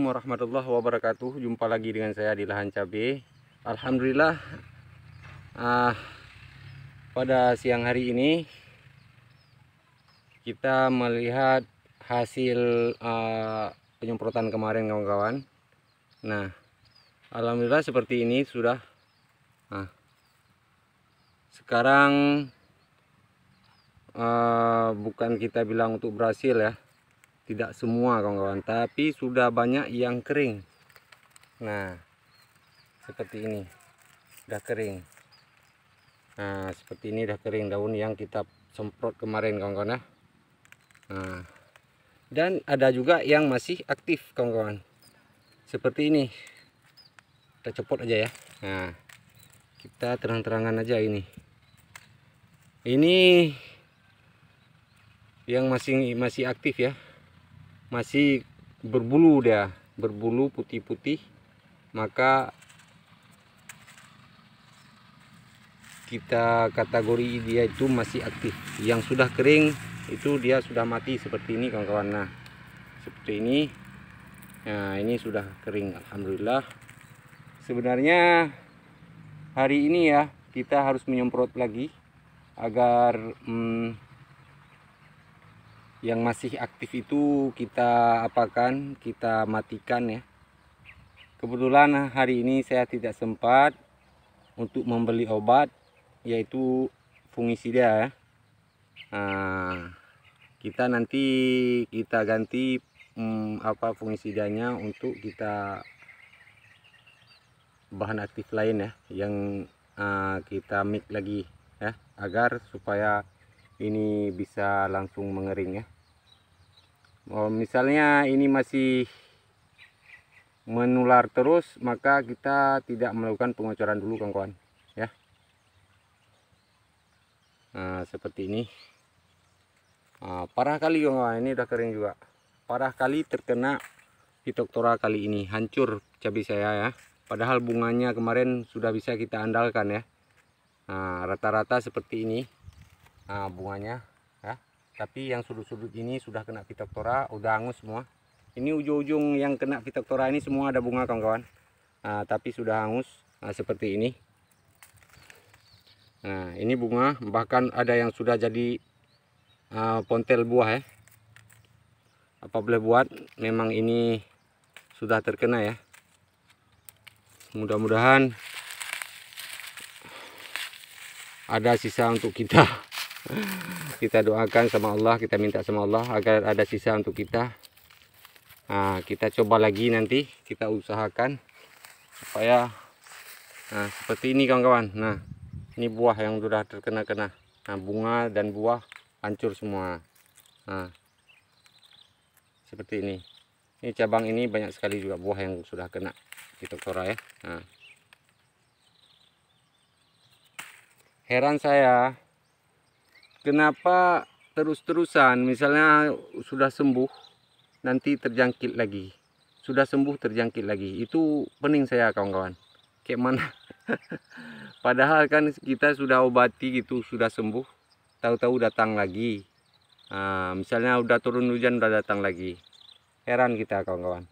Assalamualaikum warahmatullahi wabarakatuh Jumpa lagi dengan saya di lahan cabai. Alhamdulillah uh, Pada siang hari ini Kita melihat hasil uh, penyemprotan kemarin kawan-kawan Nah Alhamdulillah seperti ini sudah nah, Sekarang Uh, bukan kita bilang untuk berhasil ya tidak semua kawan-kawan tapi sudah banyak yang kering nah seperti ini sudah kering nah seperti ini sudah kering daun yang kita semprot kemarin kawan-kawan ya nah dan ada juga yang masih aktif kawan-kawan seperti ini kita copot aja ya nah kita terang-terangan aja ini ini yang masih masih aktif ya masih berbulu dia berbulu putih-putih maka kita kategori dia itu masih aktif yang sudah kering itu dia sudah mati seperti ini kawan-kawan nah seperti ini nah ini sudah kering Alhamdulillah sebenarnya hari ini ya kita harus menyemprot lagi agar hmm, yang masih aktif itu kita apakan kita matikan ya kebetulan hari ini saya tidak sempat untuk membeli obat yaitu fungisida ya nah, kita nanti kita ganti hmm, apa fungisidanya untuk kita bahan aktif lain ya yang uh, kita mix lagi ya agar supaya ini bisa langsung mengering ya oh, misalnya ini masih menular terus maka kita tidak melakukan pengocoran dulu kawan-kawan ya nah seperti ini nah, parah kali kawan-kawan ini udah kering juga parah kali terkena fitoktora kali ini hancur cabai saya ya padahal bunganya kemarin sudah bisa kita andalkan ya nah, rata-rata nah, rata -rata seperti ini nah, bunganya ya tapi yang sudut-sudut ini sudah kena fitoktora udah angus semua ini ujung-ujung yang kena fitoktora ini semua ada bunga kawan-kawan nah, tapi sudah angus nah, seperti ini nah ini bunga bahkan ada yang sudah jadi uh, pontel buah ya apa boleh buat memang ini sudah terkena ya mudah-mudahan ada sisa untuk kita kita doakan sama Allah kita minta sama Allah agar ada sisa untuk kita nah, kita coba lagi nanti kita usahakan supaya nah, seperti ini kawan-kawan nah ini buah yang sudah terkena-kena nah bunga dan buah hancur semua nah seperti ini ini cabang ini banyak sekali juga buah yang sudah kena kita gitu, kora ya nah. heran saya kenapa terus-terusan misalnya sudah sembuh nanti terjangkit lagi sudah sembuh terjangkit lagi itu pening saya kawan-kawan kayak mana padahal kan kita sudah obati gitu sudah sembuh tahu-tahu datang lagi nah, misalnya udah turun hujan udah datang lagi heran kita kawan-kawan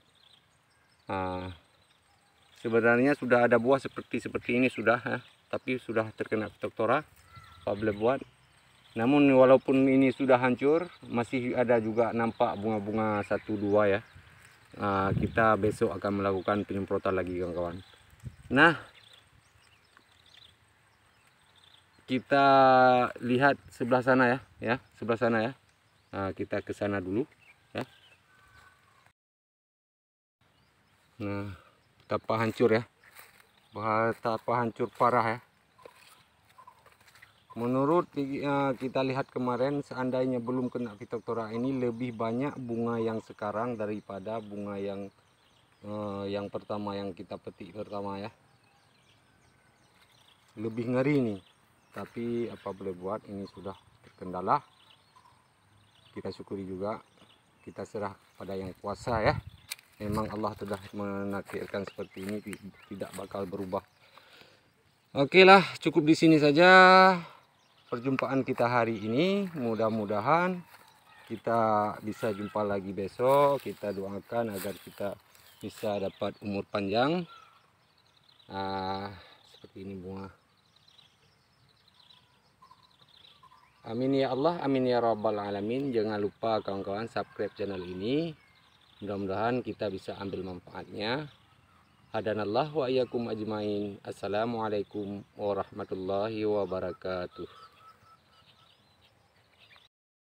nah, sebenarnya sudah ada buah seperti seperti ini sudah ya. tapi sudah terkena apa boleh buat namun walaupun ini sudah hancur, masih ada juga nampak bunga-bunga satu dua ya. Nah, kita besok akan melakukan penyemprotan lagi kawan-kawan. Nah, kita lihat sebelah sana ya, ya sebelah sana ya. Nah, kita ke sana dulu ya. Nah, tapa hancur ya. Tapa hancur parah ya. Menurut eh, kita lihat kemarin seandainya belum kena fitoktora ini lebih banyak bunga yang sekarang daripada bunga yang eh, yang pertama yang kita petik pertama ya. Lebih ngeri ini. Tapi apa boleh buat ini sudah terkendala. Kita syukuri juga. Kita serah pada yang kuasa ya. Memang Allah sudah menakdirkan seperti ini tidak bakal berubah. Oke lah, cukup di sini saja perjumpaan kita hari ini. Mudah-mudahan kita bisa jumpa lagi besok. Kita doakan agar kita bisa dapat umur panjang. Nah, seperti ini bunga. Amin ya Allah, amin ya Rabbal Alamin. Jangan lupa kawan-kawan subscribe channel ini. Mudah-mudahan kita bisa ambil manfaatnya. Hadanallah wa ayyakum ajmain. Assalamualaikum warahmatullahi wabarakatuh.